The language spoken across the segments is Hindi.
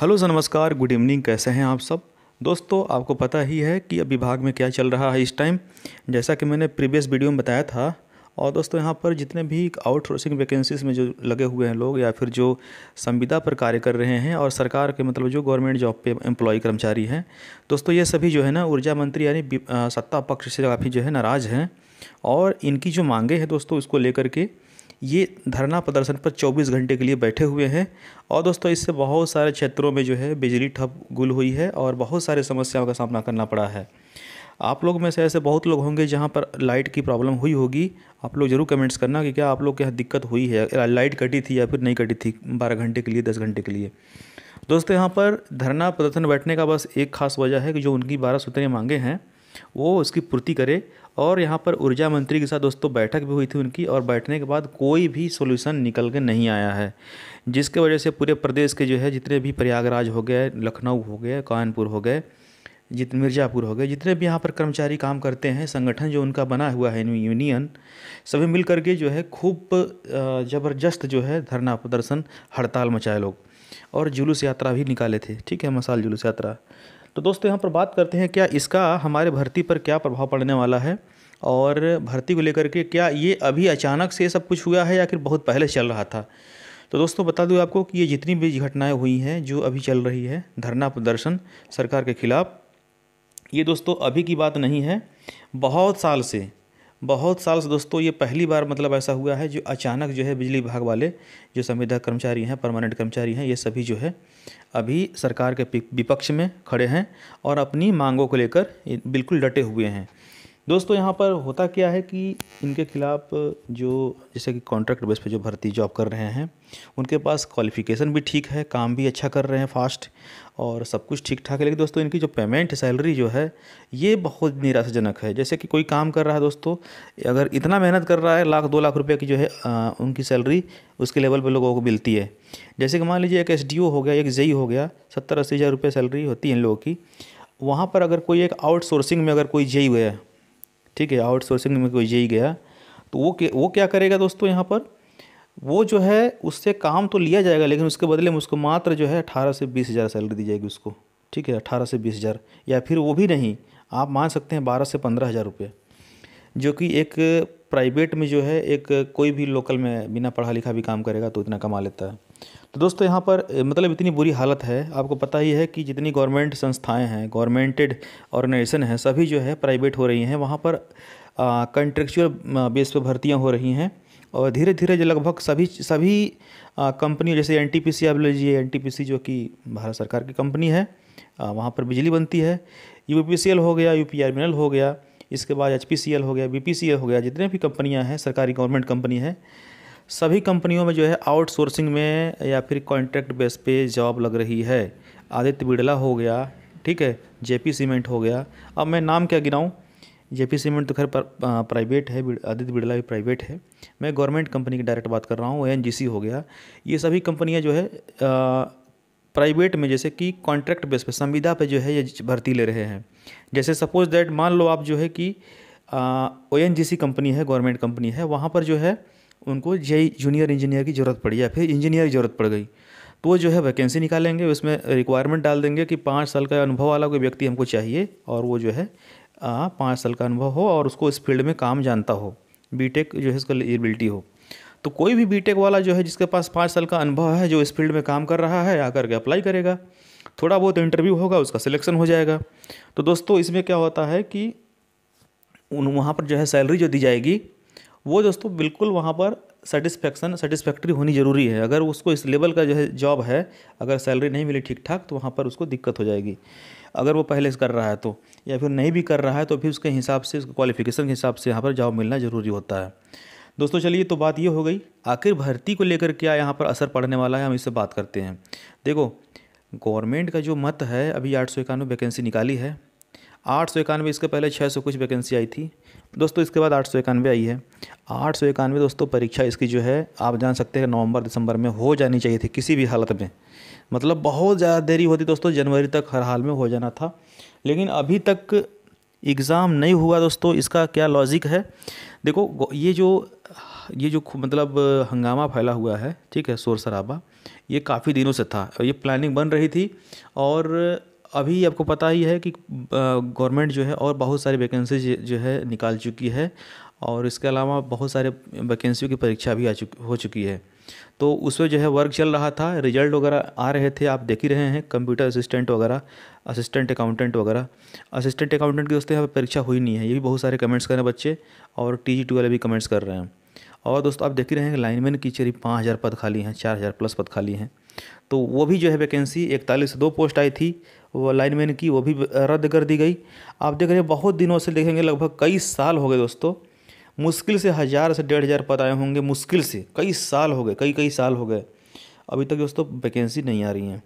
हेलो सर नमस्कार गुड इवनिंग कैसे हैं आप सब दोस्तों आपको पता ही है कि अब विभाग में क्या चल रहा है इस टाइम जैसा कि मैंने प्रीवियस वीडियो में बताया था और दोस्तों यहाँ पर जितने भी आउटसोर्सिंग वैकेंसीज में जो लगे हुए हैं लोग या फिर जो संविदा पर कार्य कर रहे हैं और सरकार के मतलब जो गवर्नमेंट जॉब पे एम्प्लॉय कर्मचारी हैं दोस्तों ये सभी जो है ना ऊर्जा मंत्री यानी सत्ता पक्ष से काफ़ी जो है नाराज़ हैं और इनकी जो मांगे हैं दोस्तों इसको लेकर के ये धरना प्रदर्शन पर 24 घंटे के लिए बैठे हुए हैं और दोस्तों इससे बहुत सारे क्षेत्रों में जो है बिजली ठप गुल हुई है और बहुत सारे समस्याओं का सामना करना पड़ा है आप लोग में से ऐसे बहुत लोग होंगे जहाँ पर लाइट की प्रॉब्लम हुई होगी आप लोग ज़रूर कमेंट्स करना कि क्या आप लोग के यहाँ दिक्कत हुई है लाइट कटी थी या फिर नहीं कटी थी बारह घंटे के लिए दस घंटे के लिए दोस्तों यहाँ पर धरना प्रदर्शन बैठने का बस एक खास वजह है कि जो उनकी बारह सूत्रें मांगे हैं वो उसकी पूर्ति करे और यहाँ पर ऊर्जा मंत्री के साथ दोस्तों बैठक भी हुई थी उनकी और बैठने के बाद कोई भी सोल्यूशन निकल के नहीं आया है जिसके वजह से पूरे प्रदेश के जो है जितने भी प्रयागराज हो गए लखनऊ हो गए कानपुर हो गए जित मिर्ज़ापुर हो गए जितने भी यहाँ पर कर्मचारी काम करते हैं संगठन जो उनका बना हुआ है यूनियन सभी मिल करके जो है खूब ज़बरदस्त जो है धरना प्रदर्शन हड़ताल मचाए लोग और जुलूस यात्रा भी निकाले थे ठीक है मसाल जुलूस यात्रा तो दोस्तों यहाँ पर बात करते हैं क्या इसका हमारे भर्ती पर क्या प्रभाव पड़ने वाला है और भर्ती को लेकर के क्या ये अभी अचानक से सब कुछ हुआ है या फिर बहुत पहले चल रहा था तो दोस्तों बता दूँ आपको कि ये जितनी भी घटनाएं हुई हैं जो अभी चल रही है धरना प्रदर्शन सरकार के खिलाफ ये दोस्तों अभी की बात नहीं है बहुत साल से बहुत साल से दोस्तों ये पहली बार मतलब ऐसा हुआ है जो अचानक जो है बिजली विभाग वाले जो संविदा कर्मचारी हैं परमानेंट कर्मचारी हैं ये सभी जो है अभी सरकार के विपक्ष में खड़े हैं और अपनी मांगों को लेकर बिल्कुल डटे हुए हैं दोस्तों यहाँ पर होता क्या है कि इनके खिलाफ जो जैसे कि कॉन्ट्रैक्ट बेस पे जो भर्ती जॉब कर रहे हैं उनके पास क्वालिफिकेशन भी ठीक है काम भी अच्छा कर रहे हैं फास्ट और सब कुछ ठीक ठाक है लेकिन दोस्तों इनकी जो पेमेंट सैलरी जो है ये बहुत निराशाजनक है जैसे कि कोई काम कर रहा है दोस्तों अगर इतना मेहनत कर रहा है लाख दो लाख रुपये की जो है आ, उनकी सैलरी उसके लेवल पर लोगों को मिलती है जैसे कि मान लीजिए एक एस हो गया एक जेई e हो गया सत्तर अस्सी हज़ार रुपये सैलरी होती है इन लोगों की वहाँ पर अगर कोई एक आउटसोर्सिंग में अगर कोई जेई e है ठीक है आउटसोर्सिंग में कोई यही गया तो वो वो क्या करेगा दोस्तों यहाँ पर वो जो है उससे काम तो लिया जाएगा लेकिन उसके बदले में उसको मात्र जो है अठारह से बीस हज़ार सैलरी दी जाएगी उसको ठीक है अठारह से बीस हज़ार या फिर वो भी नहीं आप मान सकते हैं बारह से पंद्रह हज़ार रुपये जो कि एक प्राइवेट में जो है एक कोई भी लोकल में बिना पढ़ा लिखा भी काम करेगा तो इतना कमा लेता है तो दोस्तों यहाँ पर मतलब इतनी बुरी हालत है आपको पता ही है कि जितनी गवर्नमेंट संस्थाएं हैं गवर्नमेंटेड ऑर्गेनाइजेशन हैं सभी जो है प्राइवेट हो रही हैं वहाँ पर कंट्रेक्चुअल बेस पर भर्तियाँ हो रही हैं और धीरे धीरे जो लगभग सभी सभी कंपनी जैसे एन टी आप लीजिए एन जो कि भारत सरकार की कंपनी है वहाँ पर बिजली बनती है यू हो गया यू पी हो गया इसके बाद एच हो गया बी हो गया जितने भी कंपनियाँ हैं सरकारी गवर्नमेंट कंपनी है सभी कंपनियों में जो है आउटसोर्सिंग में या फिर कॉन्ट्रैक्ट बेस पे जॉब लग रही है आदित्य बिड़ला हो गया ठीक है जेपी सीमेंट हो गया अब मैं नाम क्या गिनाऊँ जेपी सीमेंट तो खैर प्राइवेट है आदित्य बिड़ला भी प्राइवेट है मैं गवर्नमेंट कंपनी की डायरेक्ट बात कर रहा हूँ एन हो गया ये सभी कंपनियाँ जो है आ, प्राइवेट में जैसे कि कॉन्ट्रैक्ट बेस पे संविदा पे जो है ये भर्ती ले रहे हैं जैसे सपोज दैट मान लो आप जो है कि O N G C company है गवर्नमेंट कंपनी है वहाँ पर जो है उनको जे जूनियर इंजीनियर की ज़रूरत पड़ी या फिर इंजीनियर की ज़रूरत पड़ गई तो वो जो है वैकेंसी निकालेंगे उसमें रिक्वायरमेंट डाल देंगे कि पाँच साल का अनुभव वाला कोई व्यक्ति हमको चाहिए और वो जो है पाँच साल का अनुभव हो और उसको इस फील्ड में काम जानता हो बीटेक जो है उसका एलिजिबिलिटी हो तो कोई भी बीटेक वाला जो है जिसके पास पाँच साल का अनुभव है जो इस फील्ड में काम कर रहा है आकर के अप्लाई करेगा थोड़ा बहुत इंटरव्यू होगा उसका सिलेक्शन हो जाएगा तो दोस्तों इसमें क्या होता है कि उन वहाँ पर जो है सैलरी जो दी जाएगी वो दोस्तों बिल्कुल वहाँ पर सेटिस्फेक्शन सेटिस्फैक्ट्री होनी ज़रूरी है अगर उसको इस लेवल का जो है जॉब है अगर सैलरी नहीं मिली ठीक ठाक तो वहाँ पर उसको दिक्कत हो जाएगी अगर वो पहले से कर रहा है तो या फिर नहीं भी कर रहा है तो फिर उसके हिसाब से क्वालिफिकेशन के हिसाब से यहाँ पर जॉब मिलना ज़रूरी होता है दोस्तों चलिए तो बात ये हो गई आखिर भर्ती को लेकर क्या यहाँ पर असर पड़ने वाला है हम इससे बात करते हैं देखो गवर्नमेंट का जो मत है अभी आठ सौ इक्यानवे वैकेंसी निकाली है आठ सौ इक्यानवे इसके पहले छः सौ कुछ वैकेंसी आई थी दोस्तों इसके बाद आठ सौ इक्यानवे आई है आठ सौ इक्यानवे दोस्तों परीक्षा इसकी जो है आप जान सकते हैं नवंबर दिसंबर में हो जानी चाहिए थी किसी भी हालत में मतलब बहुत ज़्यादा देरी होती दोस्तों जनवरी तक हर हाल में हो जाना था लेकिन अभी तक एग्ज़ाम नहीं हुआ दोस्तों इसका क्या लॉजिक है देखो ये जो ये जो मतलब हंगामा फैला हुआ है ठीक है शोर शराबा ये काफ़ी दिनों से था ये प्लानिंग बन रही थी और अभी आपको पता ही है कि गवर्नमेंट जो है और बहुत सारी वैकेंसी जो है निकाल चुकी है और इसके अलावा बहुत सारे वैकेंसियों की परीक्षा भी आ चुकी हो चुकी है तो उसमें जो है वर्क चल रहा था रिजल्ट वगैरह आ रहे थे आप देख ही रहे हैं कंप्यूटर असिस्टेंट वगैरह असिस्टेंट अकाउंटेंट वगैरह असिस्टेंट अकाउंटेंट की दोस्तों यहाँ पर परीक्षा हुई नहीं है ये भी बहुत सारे कमेंट्स कर रहे हैं बच्चे और टी जी वाले भी कमेंट्स कर रहे हैं और दोस्तों आप देख ही रहे हैं लाइनमैन की चेरी पाँच हज़ार पद खाली हैं चार हज़ार प्लस पद खाली हैं तो वो भी जो है वैकेंसी इकतालीस से दो पोस्ट आई थी वो लाइनमैन की वो भी रद्द कर दी गई आप देख रहे हैं बहुत दिनों से देखेंगे लगभग कई साल हो गए दोस्तों मुश्किल से हज़ार से डेढ़ हज़ार पद आए होंगे मुश्किल से कई साल हो गए कई कई साल हो गए अभी तक दोस्तों वैकेंसी नहीं आ रही हैं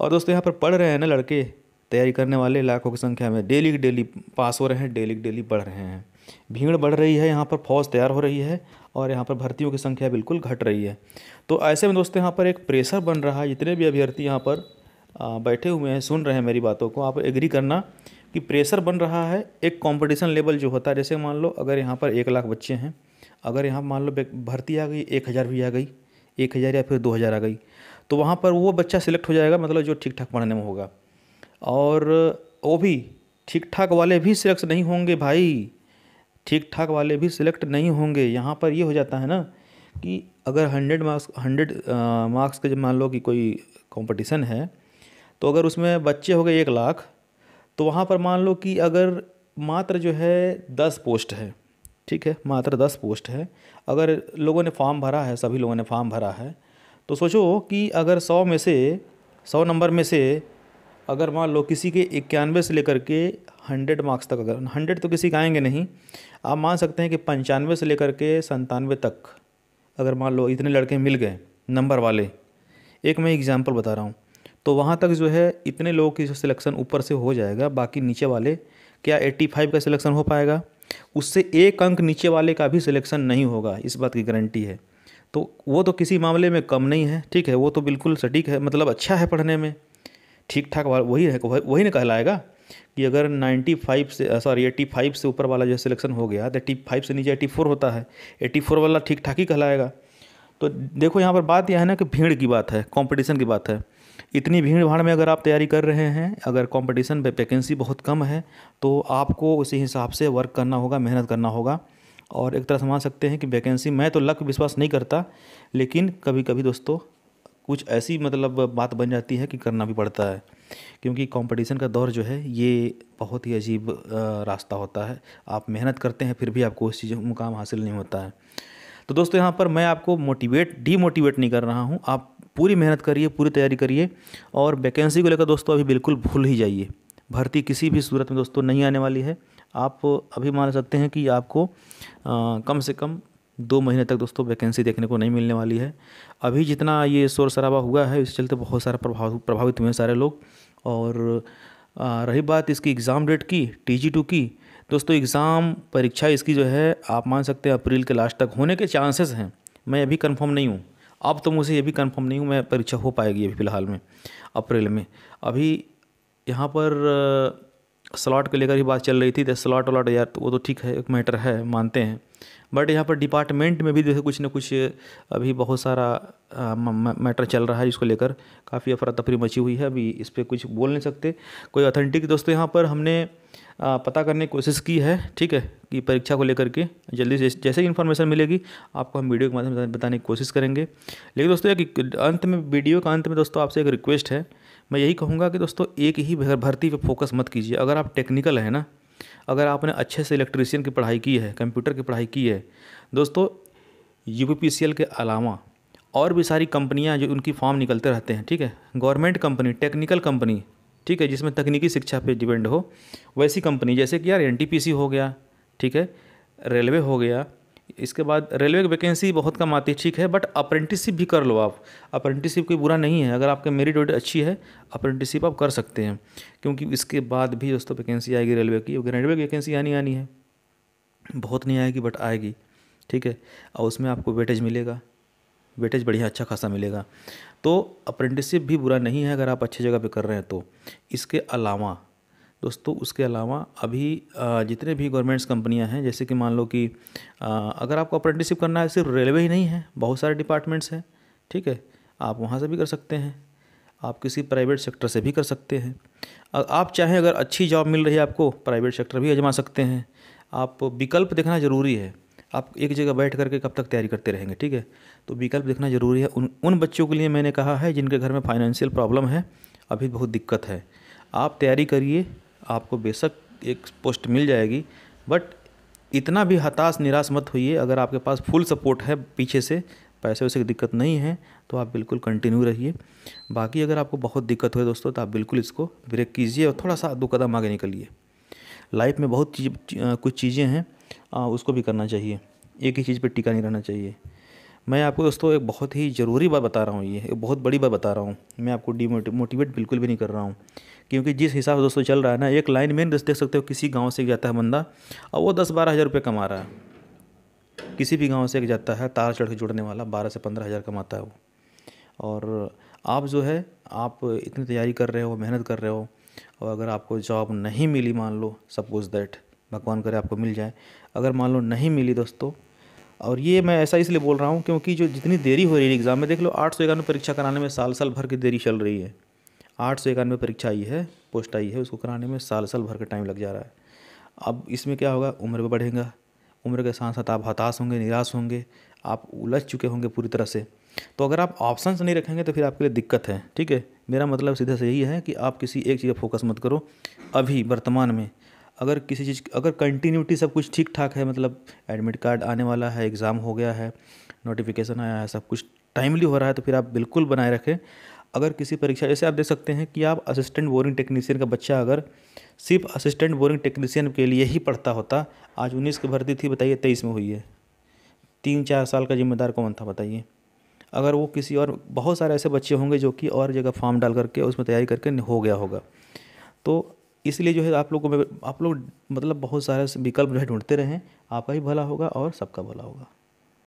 और दोस्तों यहाँ पर पढ़ रहे हैं ना लड़के तैयारी करने वाले लाखों की संख्या में डेली डेली पास हो रहे हैं डेली डेली बढ़ रहे हैं भीड़ बढ़ रही है यहाँ पर फौज तैयार हो रही है और यहाँ पर भर्तियों की संख्या बिल्कुल घट रही है तो ऐसे में दोस्तों यहाँ पर एक प्रेशर बन रहा है जितने भी अभ्यर्थी यहाँ पर बैठे हुए हैं सुन रहे हैं मेरी बातों को आप एग्री करना कि प्रेशर बन रहा है एक कंपटीशन लेवल जो होता है जैसे मान लो अगर यहाँ पर एक लाख बच्चे हैं अगर यहाँ मान लो भर्ती आ गई एक हज़ार भी आ गई एक हज़ार या फिर दो हज़ार आ गई तो वहाँ पर वो बच्चा सिलेक्ट हो जाएगा मतलब जो ठीक ठाक पढ़ने में होगा और वो भी ठीक ठाक वाले भी सिलेक्ट नहीं होंगे भाई ठीक ठाक वाले भी सिलेक्ट नहीं होंगे यहाँ पर ये हो जाता है ना कि अगर हंड्रेड मार्क्स हंड्रेड मार्क्स के जब मान लो कि कोई कंपटीशन है तो अगर उसमें बच्चे हो गए एक लाख तो वहाँ पर मान लो कि अगर मात्र जो है दस पोस्ट है ठीक है मात्र दस पोस्ट है अगर लोगों ने फॉर्म भरा है सभी लोगों ने फॉर्म भरा है तो सोचो कि अगर सौ में से सौ नंबर में से अगर मान लो किसी के इक्यानवे से लेकर के हंड्रेड मार्क्स तक अगर हंड्रेड तो किसी के आएंगे नहीं आप मान सकते हैं कि पंचानवे से लेकर के संतानवे तक अगर मान लो इतने लड़के मिल गए नंबर वाले एक मैं एग्ज़ाम्पल बता रहा हूँ तो वहाँ तक जो है इतने लोगों की सिलेक्शन ऊपर से हो जाएगा बाकी नीचे वाले क्या 85 का सिलेक्शन हो पाएगा उससे एक अंक नीचे वाले का भी सिलेक्शन नहीं होगा इस बात की गारंटी है तो वो तो किसी मामले में कम नहीं है ठीक है वो तो बिल्कुल सटीक है मतलब अच्छा है पढ़ने में ठीक ठाक वही है वही ना कहलाएगा कि अगर 95 से सॉरी फाइव से ऊपर वाला जो सिलेक्शन हो गया तो एट्टी फाइव से नीचे फोर होता है एट्टी फोर वाला ठीक ठाक ही कहलाएगा तो देखो यहाँ पर बात यह है ना कि भीड़ की बात है कंपटीशन की बात है इतनी भीड़ भाड़ में अगर आप तैयारी कर रहे हैं अगर कंपटीशन पे वैकेंसी बहुत कम है तो आपको उसी हिसाब से वर्क करना होगा मेहनत करना होगा और एक तरह समझ सकते हैं कि वैकेंसी मैं तो लक विश्वास नहीं करता लेकिन कभी कभी दोस्तों कुछ ऐसी मतलब बात बन जाती है कि करना भी पड़ता है क्योंकि कंपटीशन का दौर जो है ये बहुत ही अजीब रास्ता होता है आप मेहनत करते हैं फिर भी आपको उस चीज़ मुकाम हासिल नहीं होता है तो दोस्तों यहाँ पर मैं आपको मोटिवेट डीमोटिवेट नहीं कर रहा हूँ आप पूरी मेहनत करिए पूरी तैयारी करिए और वैकेंसी को लेकर दोस्तों अभी बिल्कुल भूल ही जाइए भर्ती किसी भी सूरत में दोस्तों नहीं आने वाली है आप अभी मान सकते हैं कि आपको आ, कम से कम दो महीने तक दोस्तों वैकेंसी देखने को नहीं मिलने वाली है अभी जितना ये शोर शराबा हुआ है इस चलते बहुत सारा प्रभाव प्रभावित हुए हैं सारे लोग और आ, रही बात इसकी एग्ज़ाम डेट की टी जी टू की दोस्तों एग्ज़ाम परीक्षा इसकी जो है आप मान सकते हैं अप्रैल के लास्ट तक होने के चांसेस हैं मैं अभी कंफर्म नहीं हूँ अब तो मुझे ये भी कंफर्म नहीं हूँ मैं परीक्षा हो पाएगी अभी फ़िलहाल में अप्रैल में अभी यहाँ पर स्लॉट को लेकर ही बात चल रही थी तो स्लॉट वलॉट यार तो वो तो ठीक है एक मैटर है मानते हैं बट यहाँ पर डिपार्टमेंट में भी जैसे कुछ ना कुछ अभी बहुत सारा मैटर चल रहा है जिसको लेकर काफ़ी अफरा तफरी मची हुई है अभी इस पर कुछ बोल नहीं सकते कोई अथेंटिक दोस्तों यहाँ पर हमने आ, पता करने की कोशिश की है ठीक है कि परीक्षा को लेकर के जल्दी से जैसे ही इन्फॉर्मेशन मिलेगी आपको हम वीडियो के माध्यम से बताने की कोशिश करेंगे लेकिन दोस्तों एक अंत में वीडियो के अंत में दोस्तों आपसे एक रिक्वेस्ट है मैं यही कहूँगा कि दोस्तों एक ही भर्ती पर फोकस मत कीजिए अगर आप टेक्निकल है ना अगर आपने अच्छे से इलेक्ट्रीशियन की पढ़ाई की है कंप्यूटर की पढ़ाई की है दोस्तों यू के अलावा और भी सारी कंपनियां जो उनकी फॉर्म निकलते रहते हैं ठीक है गवर्नमेंट कंपनी टेक्निकल कंपनी ठीक है जिसमें तकनीकी शिक्षा पे डिपेंड हो वैसी कंपनी जैसे कि यार एन हो गया ठीक है रेलवे हो गया इसके बाद रेलवे की वैकेंसी बहुत कम आती है ठीक है बट अप्रेंटिसशिप भी कर लो आप अप्रेंटिसशिप कोई बुरा नहीं है अगर आपके मेरिट वेट अच्छी है अप्रेंटिसशिप आप कर सकते हैं क्योंकि इसके बाद भी दोस्तों वैकेंसी आएगी रेलवे की रेलवे की वैकेंसी आनी आनी है बहुत नहीं आएगी बट आएगी ठीक है और उसमें आपको वेटेज मिलेगा वेटेज बढ़िया अच्छा खासा मिलेगा तो अप्रेंटिसशिप भी बुरा नहीं है अगर आप अच्छी जगह पर कर रहे हैं तो इसके अलावा दोस्तों उसके अलावा अभी जितने भी गवर्नमेंट्स कंपनियां हैं जैसे कि मान लो कि अगर आपको अप्रेंटिसिप करना है सिर्फ रेलवे ही नहीं है बहुत सारे डिपार्टमेंट्स हैं ठीक है आप वहाँ से भी कर सकते हैं आप किसी प्राइवेट सेक्टर से भी कर सकते हैं आप चाहें अगर अच्छी जॉब मिल रही है आपको प्राइवेट सेक्टर भी आजमा सकते हैं आप विकल्प देखना ज़रूरी है आप एक जगह बैठ करके कब तक तैयारी करते रहेंगे ठीक है तो विकल्प देखना ज़रूरी है उन उन बच्चों के लिए मैंने कहा है जिनके घर में फाइनेंशियल प्रॉब्लम है अभी बहुत दिक्कत है आप तैयारी करिए आपको बेशक एक पोस्ट मिल जाएगी बट इतना भी हताश निराश मत होइए अगर आपके पास फुल सपोर्ट है पीछे से पैसे वैसे की दिक्कत नहीं है तो आप बिल्कुल कंटिन्यू रहिए बाकी अगर आपको बहुत दिक्कत हो दोस्तों तो आप बिल्कुल इसको ब्रेक कीजिए और थोड़ा सा दो कदम आगे निकलिए लाइफ में बहुत चीज कुछ चीज़ें हैं आ, उसको भी करना चाहिए एक ही चीज़ पर टिका नहीं रहना चाहिए मैं आपको दोस्तों एक बहुत ही ज़रूरी बात बता रहा हूँ ये एक बहुत बड़ी बात बता रहा हूँ मैं आपको डीमोटिवेट बिल्कुल भी नहीं कर रहा हूँ क्योंकि जिस हिसाब से दोस्तों चल रहा है ना एक लाइन में देख सकते हो किसी गाँव से जाता है बंदा और वो दस बारह हज़ार रुपये कमा रहा है किसी भी गांव से एक जाता है तार चढ़ के जुड़ने वाला बारह से पंद्रह हज़ार कमाता है वो और आप जो है आप इतनी तैयारी कर रहे हो मेहनत कर रहे हो और अगर आपको जॉब नहीं मिली मान लो सपोज दैट भगवान करे आपको मिल जाए अगर मान लो नहीं मिली दोस्तों और ये मैं ऐसा इसलिए बोल रहा हूँ क्योंकि जो जितनी देरी हो रही है एग्ज़ाम में देख लो आठ सौ इक्यानवे परीक्षा कराने में साल साल भर की देरी चल रही है आठ सौ इक्यानवे परीक्षा आई है पोस्ट आई है उसको कराने में साल साल भर का टाइम लग जा रहा है अब इसमें क्या होगा उम्र भी बढ़ेगा उम्र के साथ साथ आप हताश होंगे निराश होंगे आप उलझ चुके होंगे पूरी तरह से तो अगर आप ऑप्शंस नहीं रखेंगे तो फिर आपके लिए दिक्कत है ठीक है मेरा मतलब सीधा से यही है कि आप किसी एक चीज़ पर फोकस मत करो अभी वर्तमान में अगर किसी चीज़ अगर कंटिन्यूटी सब कुछ ठीक ठाक है मतलब एडमिट कार्ड आने वाला है एग्ज़ाम हो गया है नोटिफिकेशन आया है सब कुछ टाइमली हो रहा है तो फिर आप बिल्कुल बनाए रखें अगर किसी परीक्षा जैसे आप देख सकते हैं कि आप असिस्टेंट बोरिंग टेक्नीशियन का बच्चा अगर सिर्फ असिस्टेंट बोरिंग टेक्नीशियन के लिए ही पढ़ता होता आज उन्नीस की भर्ती थी बताइए तेईस में हुई है तीन चार साल का जिम्मेदार कौन था बताइए अगर वो किसी और बहुत सारे ऐसे बच्चे होंगे जो कि और जगह फॉर्म डाल करके उसमें तैयारी करके हो गया होगा तो इसलिए जो है आप लोगों को आप लोग मतलब बहुत सारे विकल्प जो है ढूंढते रहें आपका ही भला होगा और सबका भला होगा